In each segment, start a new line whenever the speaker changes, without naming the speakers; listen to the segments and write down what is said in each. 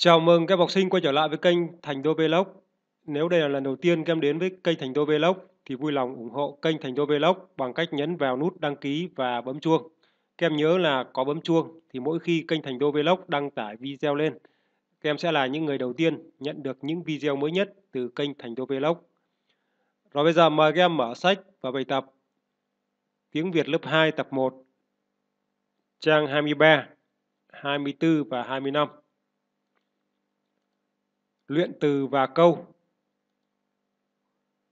Chào mừng các học sinh quay trở lại với kênh Thành Đô Vlog. Nếu đây là lần đầu tiên các em đến với kênh Thành Đô Vlog thì vui lòng ủng hộ kênh Thành Đô Vlog bằng cách nhấn vào nút đăng ký và bấm chuông. Các em nhớ là có bấm chuông thì mỗi khi kênh Thành Đô Vlog đăng tải video lên, các em sẽ là những người đầu tiên nhận được những video mới nhất từ kênh Thành Đô Vlog. Rồi bây giờ mời các em mở sách và bài tập Tiếng Việt lớp 2 tập 1 trang 23, 24 và 25 luyện từ và câu.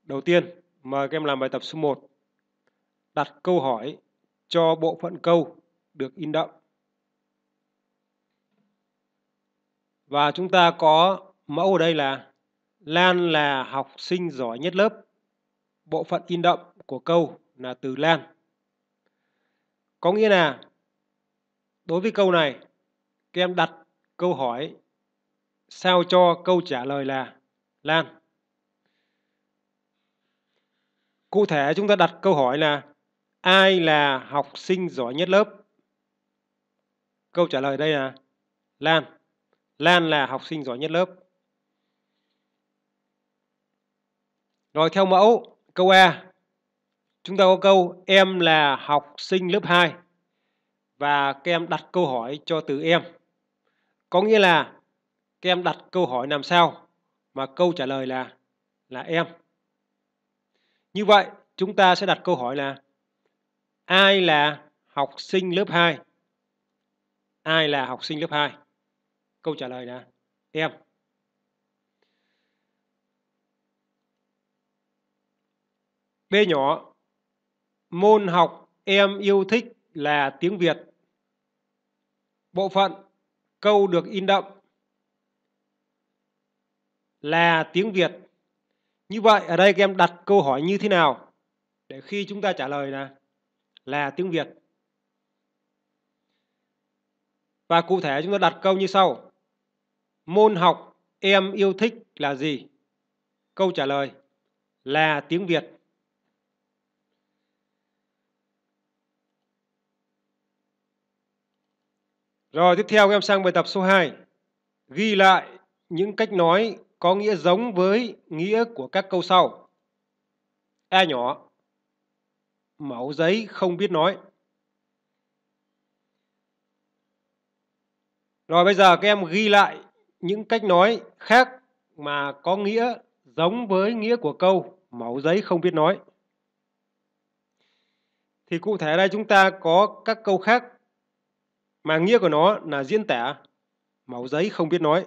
Đầu tiên, mời các em làm bài tập số 1. Đặt câu hỏi cho bộ phận câu được in đậm. Và chúng ta có mẫu ở đây là Lan là học sinh giỏi nhất lớp. Bộ phận in đậm của câu là từ Lan. Có nghĩa là đối với câu này, các em đặt câu hỏi sao cho câu trả lời là Lan. Cụ thể chúng ta đặt câu hỏi là ai là học sinh giỏi nhất lớp? Câu trả lời đây là Lan. Lan là học sinh giỏi nhất lớp. Rồi theo mẫu câu A chúng ta có câu em là học sinh lớp 2 và các em đặt câu hỏi cho từ em. Có nghĩa là các em đặt câu hỏi làm sao mà câu trả lời là là em như vậy chúng ta sẽ đặt câu hỏi là ai là học sinh lớp 2 ai là học sinh lớp 2 câu trả lời là em B nhỏ môn học em yêu thích là tiếng Việt bộ phận câu được in đậm là tiếng Việt. Như vậy ở đây các em đặt câu hỏi như thế nào để khi chúng ta trả lời là là tiếng Việt. Và cụ thể chúng ta đặt câu như sau. Môn học em yêu thích là gì? Câu trả lời là tiếng Việt. Rồi tiếp theo các em sang bài tập số 2. Ghi lại những cách nói có nghĩa giống với nghĩa của các câu sau. A nhỏ, mẫu giấy không biết nói. Rồi bây giờ các em ghi lại những cách nói khác mà có nghĩa giống với nghĩa của câu mẫu giấy không biết nói. Thì cụ thể đây chúng ta có các câu khác mà nghĩa của nó là diễn tả mẫu giấy không biết nói.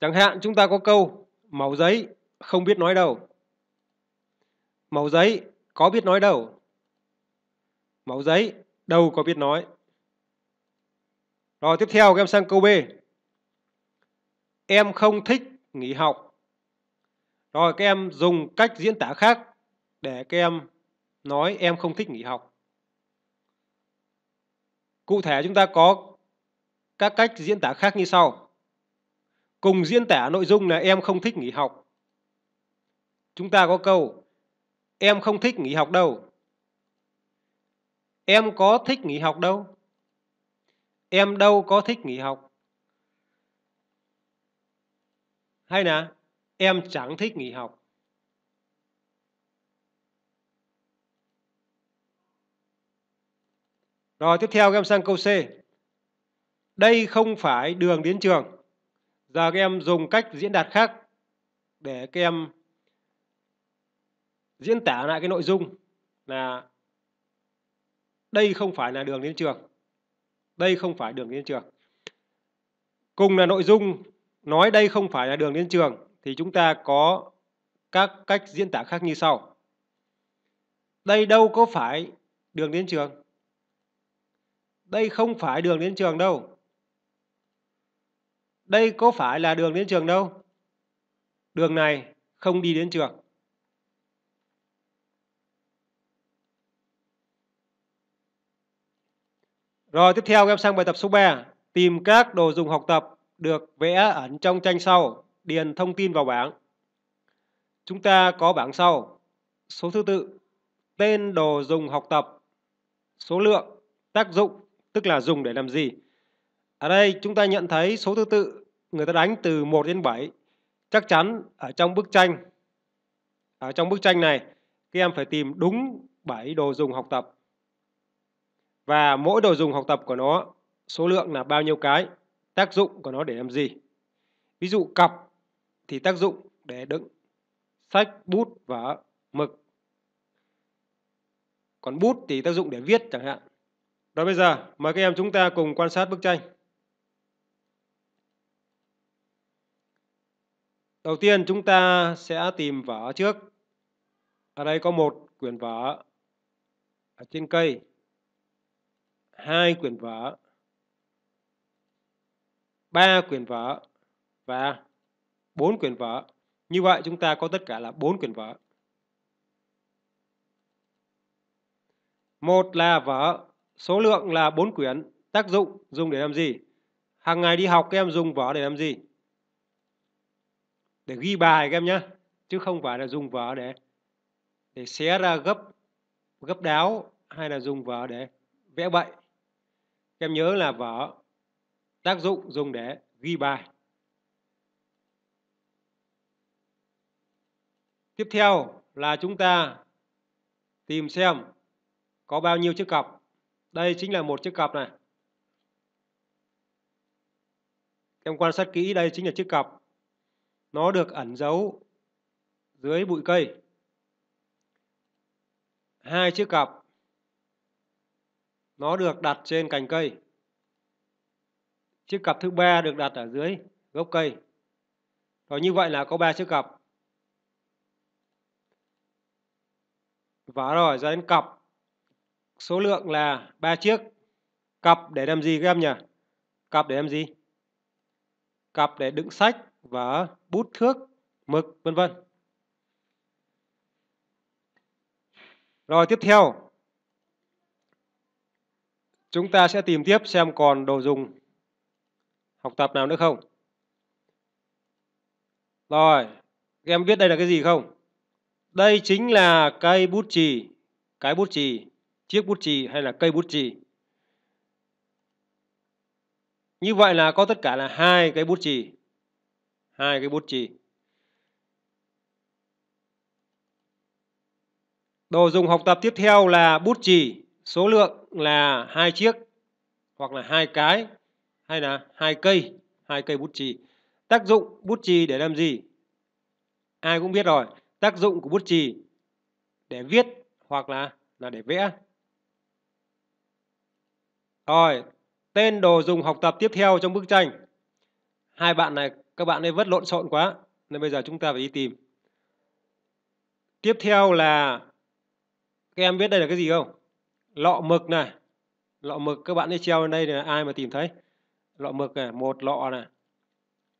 Chẳng hạn chúng ta có câu màu giấy không biết nói đâu. Màu giấy có biết nói đâu. Màu giấy đâu có biết nói. Rồi tiếp theo các em sang câu B. Em không thích nghỉ học. Rồi các em dùng cách diễn tả khác để các em nói em không thích nghỉ học. Cụ thể chúng ta có các cách diễn tả khác như sau cùng diễn tả nội dung là em không thích nghỉ học. Chúng ta có câu em không thích nghỉ học đâu. Em có thích nghỉ học đâu. Em đâu có thích nghỉ học. Hay là em chẳng thích nghỉ học. Rồi tiếp theo các em sang câu C. Đây không phải đường đến trường. Giờ các em dùng cách diễn đạt khác để các em diễn tả lại cái nội dung là đây không phải là đường đến trường. Đây không phải đường đến trường. Cùng là nội dung nói đây không phải là đường đến trường thì chúng ta có các cách diễn tả khác như sau. Đây đâu có phải đường đến trường. Đây không phải đường đến trường đâu đây có phải là đường đến trường đâu. Đường này không đi đến trường. Rồi tiếp theo em sang bài tập số 3, tìm các đồ dùng học tập được vẽ ẩn trong tranh sau, điền thông tin vào bảng. Chúng ta có bảng sau, số thứ tự, tên đồ dùng học tập, số lượng, tác dụng, tức là dùng để làm gì, ở đây chúng ta nhận thấy số thứ tự người ta đánh từ 1 đến 7. Chắc chắn ở trong bức tranh ở trong bức tranh này các em phải tìm đúng 7 đồ dùng học tập. Và mỗi đồ dùng học tập của nó số lượng là bao nhiêu cái, tác dụng của nó để làm gì. Ví dụ cặp thì tác dụng để đựng sách, bút, và mực. Còn bút thì tác dụng để viết chẳng hạn. Đó bây giờ mời các em chúng ta cùng quan sát bức tranh. Đầu tiên chúng ta sẽ tìm vỏ trước. Ở đây có một quyển vỏ ở trên cây. Hai quyển vỏ, Ba quyển vỏ và bốn quyển vỏ. Như vậy chúng ta có tất cả là bốn quyển vỏ. Một là vỏ số lượng là bốn quyển, tác dụng dùng để làm gì? Hàng ngày đi học các em dùng vỏ để làm gì? để ghi bài các em nhé chứ không phải là dùng vở để để xé ra gấp gấp đáo hay là dùng vở để vẽ bậy các em nhớ là vở tác dụng dùng để ghi bài tiếp theo là chúng ta tìm xem có bao nhiêu chiếc cặp đây chính là một chiếc cặp này em quan sát kỹ đây chính là chiếc cặp nó được ẩn giấu dưới bụi cây hai chiếc cặp nó được đặt trên cành cây chiếc cặp thứ ba được đặt ở dưới gốc cây rồi như vậy là có ba chiếc cặp và rồi ra đến cặp số lượng là ba chiếc cặp để làm gì các em nhỉ cặp để làm gì cặp để đựng sách và bút thước, mực vân vân. Rồi tiếp theo chúng ta sẽ tìm tiếp xem còn đồ dùng học tập nào nữa không. Rồi, các em biết đây là cái gì không? Đây chính là cây bút chì, cái bút chì, chiếc bút chì hay là cây bút chì. Như vậy là có tất cả là hai cái bút chì hai cái bút chì đồ dùng học tập tiếp theo là bút chì số lượng là hai chiếc hoặc là hai cái hay là hai cây hai cây bút chì tác dụng bút chì để làm gì ai cũng biết rồi tác dụng của bút chì để viết hoặc là là để vẽ rồi tên đồ dùng học tập tiếp theo trong bức tranh hai bạn này các bạn ấy vất lộn xộn quá nên bây giờ chúng ta phải đi tìm tiếp theo là các em biết đây là cái gì không lọ mực này lọ mực các bạn ấy treo lên đây là ai mà tìm thấy lọ mực này một lọ này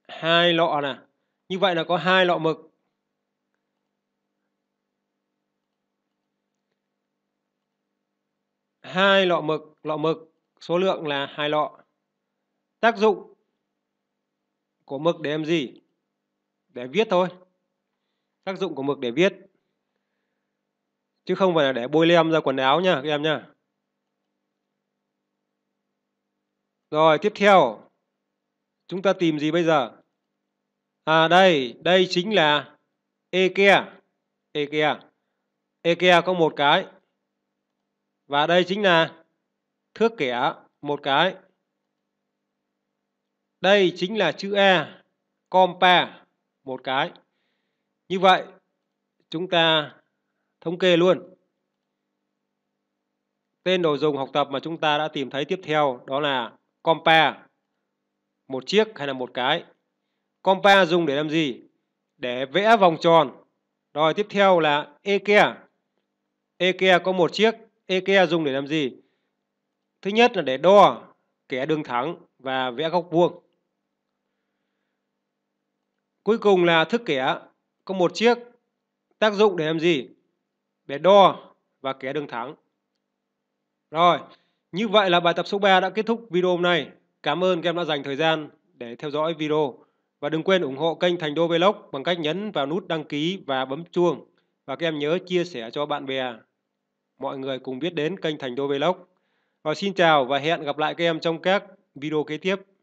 hai lọ này như vậy là có hai lọ mực hai lọ mực lọ mực số lượng là hai lọ tác dụng của mực để làm gì để viết thôi tác dụng của mực để viết chứ không phải là để bôi lem ra quần áo nha các em nha rồi tiếp theo chúng ta tìm gì bây giờ à đây đây chính là Ikea Ikea Ikea có một cái và đây chính là thước kẻ một cái đây chính là chữ E, compa, một cái. Như vậy, chúng ta thống kê luôn. Tên đồ dùng học tập mà chúng ta đã tìm thấy tiếp theo đó là compa, một chiếc hay là một cái. Compa dùng để làm gì? Để vẽ vòng tròn. Rồi tiếp theo là Eke. Eke có một chiếc. Eke dùng để làm gì? Thứ nhất là để đo kẻ đường thẳng và vẽ góc vuông. Cuối cùng là thước kẻ có một chiếc tác dụng để làm gì? Để đo và kẻ đường thẳng. Rồi, như vậy là bài tập số 3 đã kết thúc video hôm nay. Cảm ơn các em đã dành thời gian để theo dõi video. Và đừng quên ủng hộ kênh Thành Đô Vlog bằng cách nhấn vào nút đăng ký và bấm chuông. Và các em nhớ chia sẻ cho bạn bè, mọi người cùng biết đến kênh Thành Đô Vlog. Và xin chào và hẹn gặp lại các em trong các video kế tiếp.